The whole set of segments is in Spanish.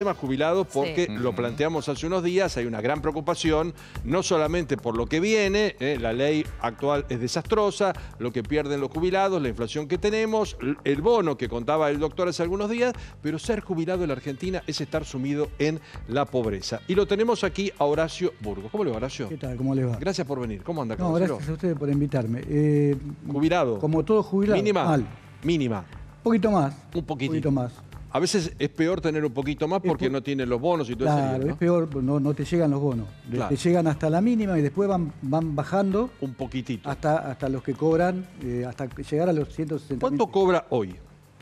tema jubilado porque lo planteamos hace unos días, hay una gran preocupación, no solamente por lo que viene, eh, la ley actual es desastrosa, lo que pierden los jubilados, la inflación que tenemos, el bono que contaba el doctor hace algunos días, pero ser jubilado en la Argentina es estar sumido en la pobreza. Y lo tenemos aquí a Horacio Burgo. ¿Cómo le va, Horacio? ¿Qué tal? ¿Cómo le va? Gracias por venir. ¿Cómo anda, no, Gracias a ustedes por invitarme. Eh, jubilado. Como todo jubilado. Mínima. Mínima. Un poquito más. Un poquitito. Un poquito más. A veces es peor tener un poquito más porque no tienen los bonos y todo eso. ¿no? es peor, pues, no, no, te llegan los bonos. Te llegan hasta la mínima y después van, bajando. Un poquitito. Hasta, hasta los que cobran, eh, hasta llegar a los 160 ¿Cuánto cobra hoy?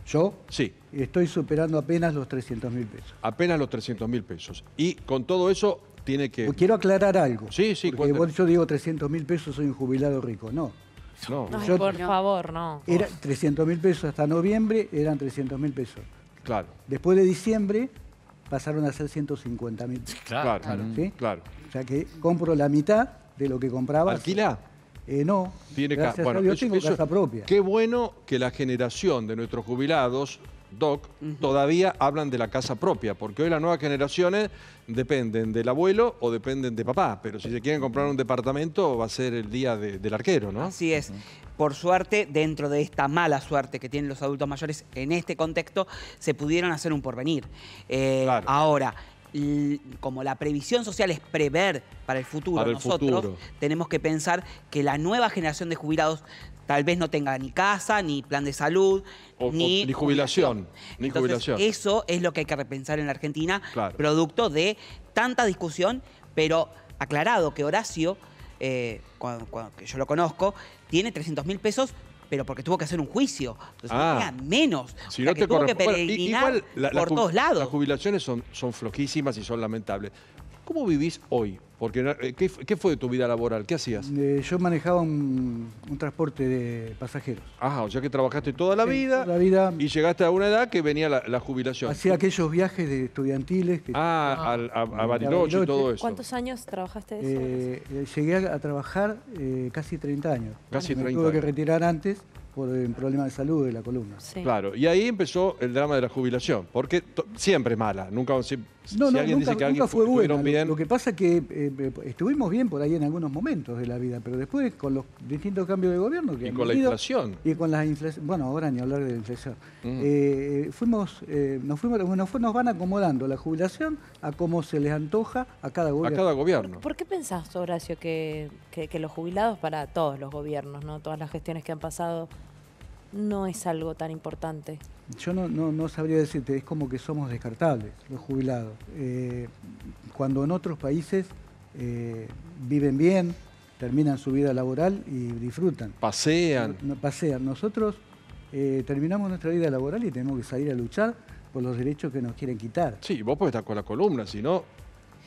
¿Yo? Sí. Estoy superando apenas los 300 mil pesos. Apenas los 300 mil pesos. Y con todo eso tiene que... Pues quiero aclarar algo. Sí, sí. Porque yo digo 300 mil pesos, soy un jubilado rico. No. No, por favor, no. Era 300 mil pesos hasta noviembre, eran 300 mil pesos. Claro. Después de diciembre pasaron a ser 150 mil. Claro, claro, O sea que compro la mitad de lo que compraba. ¿Alquila? Eh, no. Tiene gracias bueno, tengo casa propia. Qué bueno que la generación de nuestros jubilados, Doc, todavía hablan de la casa propia, porque hoy las nuevas generaciones dependen del abuelo o dependen de papá, pero si se quieren comprar un departamento va a ser el día del arquero, ¿no? Así es por suerte, dentro de esta mala suerte que tienen los adultos mayores en este contexto, se pudieron hacer un porvenir. Eh, ahora, como la previsión social es prever para el futuro, nosotros tenemos que pensar que la nueva generación de jubilados tal vez no tenga ni casa, ni plan de salud, ni, jubilación. eso es lo que hay que repensar en la Argentina, producto de tanta discusión, pero aclarado que Horacio eh, cuando, que yo lo conozco, tiene 300 mil pesos pero porque tuvo que hacer un juicio. Entonces, ah. menos. por lados. Las jubilaciones son, son floquísimas y son lamentables. ¿Cómo vivís hoy porque, eh, ¿qué, fue tu vida laboral? ¿Qué hacías? Eh, yo manejaba un, transporte de pasajeros. Ajá, ah, o sea que trabajaste toda la vida. la vida. Y llegaste a una edad que venía la, jubilación. Hacía aquellos viajes de estudiantiles. ah, ah. a, Bariloche y todo eso. ¿Cuántos años trabajaste eso? Eh, llegué a, trabajar casi 30 años. Casi 30 Tuve que retirar antes por el eh, problema de salud de la columna. Claro, y ahí empezó el drama de la jubilación, porque siempre mala, nunca si, no, no, nunca, fue buena, Lo, que pasa es que eh, estuvimos bien por ahí en algunos momentos de la vida, pero después con los distintos cambios de gobierno y con la inflación y con bueno, ahora ni hablar de la inflación. Eh, fuimos, nos fuimos, nos, van acomodando la jubilación a como se les antoja a cada gobierno. ¿Por, qué pensás, Horacio, que, los jubilados para todos los gobiernos, no, todas las gestiones que han pasado no es algo tan importante. Yo no, sabría decirte, es como que somos descartables, los jubilados. Eh, cuando en otros países eh, viven bien, terminan su vida laboral y disfrutan. Pasean. pasean. Nosotros eh, terminamos nuestra vida laboral y tenemos que salir a luchar por los derechos que nos quieren quitar. Sí, vos podés estar con la columna, si no,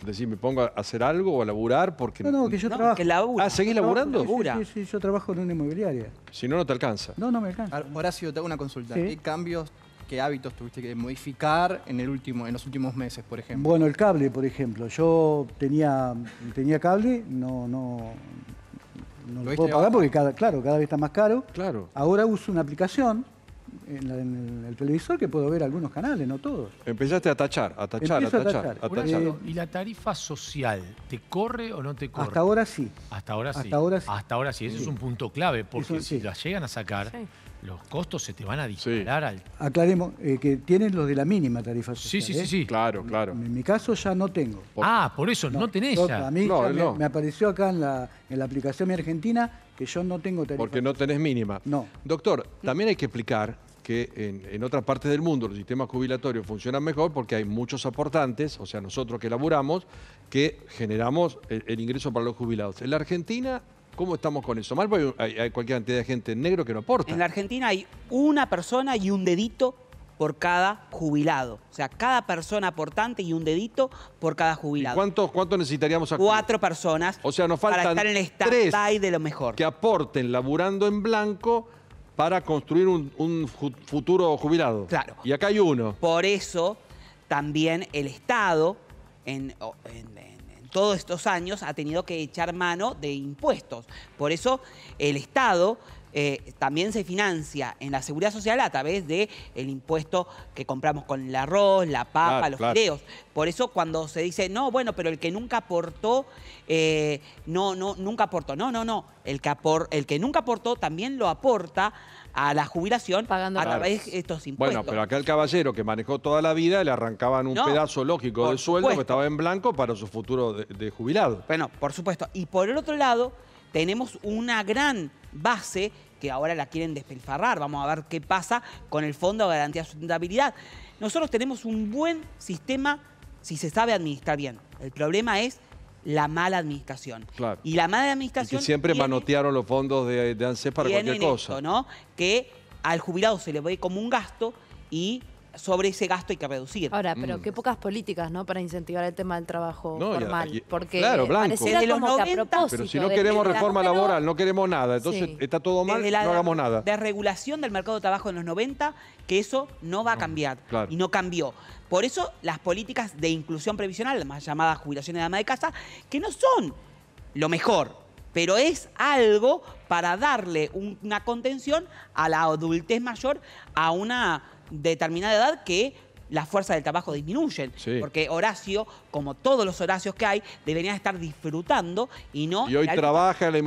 decir ¿me pongo a hacer algo o a laburar? Porque No, no, que yo trabajo. Que labura. Ah, ¿seguís laburando? Sí, sí, yo trabajo en una inmobiliaria. Si no, no te alcanza. No, no me alcanza. Horacio, te hago una consulta. ¿Qué cambios, qué hábitos tuviste que modificar en, el último, en los últimos meses, por ejemplo? Bueno, el cable, por ejemplo. Yo tenía, tenía cable, no, no, lo, ¿Lo puedo pagar porque, cada, claro, cada vez está más caro. Claro. Ahora uso una aplicación en, el televisor que puedo ver algunos canales, no todos. Empezaste a tachar, a tachar, a tachar. ¿Y la tarifa social te corre o no te corre? Hasta ahora sí. Hasta ahora sí. Hasta ahora sí. Ese es un punto clave, porque si la llegan a sacar, los costos se te van a disparar. Al... Aclaremos, eh, que tienen los de la mínima tarifa social. Sí, sí, ¿eh? sí. Claro, claro. En, mi caso ya no tengo. Ah, por eso no, tenés A mí Me, apareció acá en la, en la aplicación mi argentina que yo no tengo tarifa. Porque no tenés mínima. No. Doctor, también hay que explicar que en, otras partes del mundo los sistemas jubilatorios funcionan mejor porque hay muchos aportantes, o sea, nosotros que laburamos, que generamos el, ingreso para los jubilados. En la Argentina ¿Cómo estamos con eso? Mal, porque hay, cualquier cantidad de gente en negro que no aporta. En la Argentina hay una persona y un dedito por cada jubilado. O sea, cada persona aportante y un dedito por cada jubilado. ¿Cuántos necesitaríamos aquí? Cuatro personas. O sea, nos faltan para estar en el tres de lo mejor. Que aporten laburando en blanco para construir un, futuro jubilado. Claro. Y acá hay uno. Por eso también el Estado, en, todos estos años, ha tenido que echar mano de impuestos. Por eso el Estado eh, también se financia en la seguridad social a través del el impuesto que compramos con el arroz, la papa, los claro. Por eso cuando se dice, no, bueno, pero el que nunca aportó, eh, no, no, nunca aportó. No, no, no. El que, el que nunca aportó también lo aporta a la jubilación Pagando a través de estos impuestos. Bueno, pero acá el caballero que manejó toda la vida le arrancaban un pedazo lógico de sueldo que estaba en blanco para su futuro de jubilado. Bueno, por supuesto. Y por el otro lado tenemos una gran base que ahora la quieren despilfarrar. Vamos a ver qué pasa con el Fondo de Garantía de Sustentabilidad. Nosotros tenemos un buen sistema si se sabe administrar bien. El problema es la mala administración. Y la mala administración... que siempre manotearon los fondos de, de ANSES para cualquier cosa. ¿no? Que al jubilado se le ve como un gasto y sobre ese gasto hay que reducir. Ahora, pero mm. qué pocas políticas, ¿no? Para incentivar el tema del trabajo normal. formal. porque claro, blanco. los pero si no queremos reforma laboral, no queremos nada, entonces está todo mal, no hagamos nada. De regulación del mercado de trabajo en los 90, que eso no va a cambiar. Y no cambió. Por eso las políticas de inclusión previsional, más llamadas jubilaciones de ama de casa, que no son lo mejor, pero es algo para darle una contención a la adultez mayor, a una determinada edad que la fuerza del trabajo disminuyen. Porque Horacio, como todos los Horacios que hay, deberían estar disfrutando y no... Y hoy trabaja, la